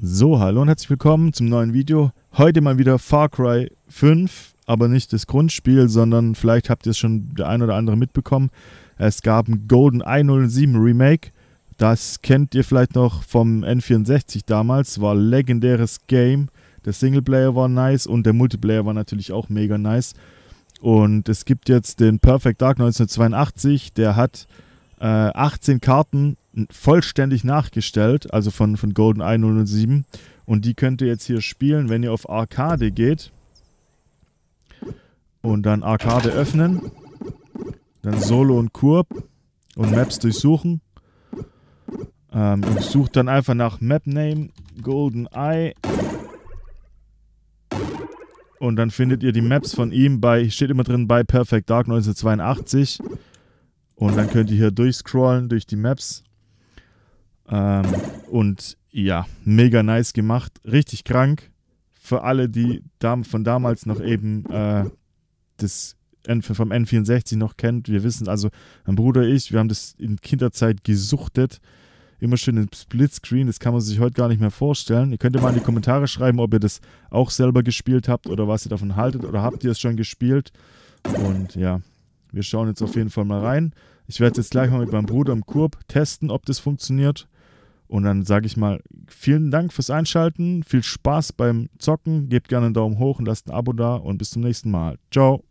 So, hallo und herzlich willkommen zum neuen Video. Heute mal wieder Far Cry 5, aber nicht das Grundspiel, sondern vielleicht habt ihr es schon der ein oder andere mitbekommen. Es gab ein Golden 107 Remake. Das kennt ihr vielleicht noch vom N64 damals, war legendäres Game. Der Singleplayer war nice und der Multiplayer war natürlich auch mega nice. Und es gibt jetzt den Perfect Dark 1982, der hat äh, 18 Karten vollständig nachgestellt, also von, von Golden 107. Und die könnt ihr jetzt hier spielen, wenn ihr auf Arcade geht. Und dann Arcade öffnen. Dann Solo und Kurb. Und Maps durchsuchen. Ähm, und sucht dann einfach nach Map Name Golden Eye. Und dann findet ihr die Maps von ihm bei, steht immer drin bei Perfect Dark 1982. Und dann könnt ihr hier durchscrollen durch die Maps. Ähm, und ja, mega nice gemacht. Richtig krank. Für alle, die von damals noch eben äh, das N vom N64 noch kennt. Wir wissen also, mein Bruder und ich, wir haben das in Kinderzeit gesuchtet. Immer schön im Splitscreen, das kann man sich heute gar nicht mehr vorstellen. Ihr könnt ja mal in die Kommentare schreiben, ob ihr das auch selber gespielt habt oder was ihr davon haltet oder habt ihr es schon gespielt. Und ja, wir schauen jetzt auf jeden Fall mal rein. Ich werde jetzt gleich mal mit meinem Bruder im Kurb testen, ob das funktioniert. Und dann sage ich mal, vielen Dank fürs Einschalten, viel Spaß beim Zocken, gebt gerne einen Daumen hoch und lasst ein Abo da und bis zum nächsten Mal. Ciao.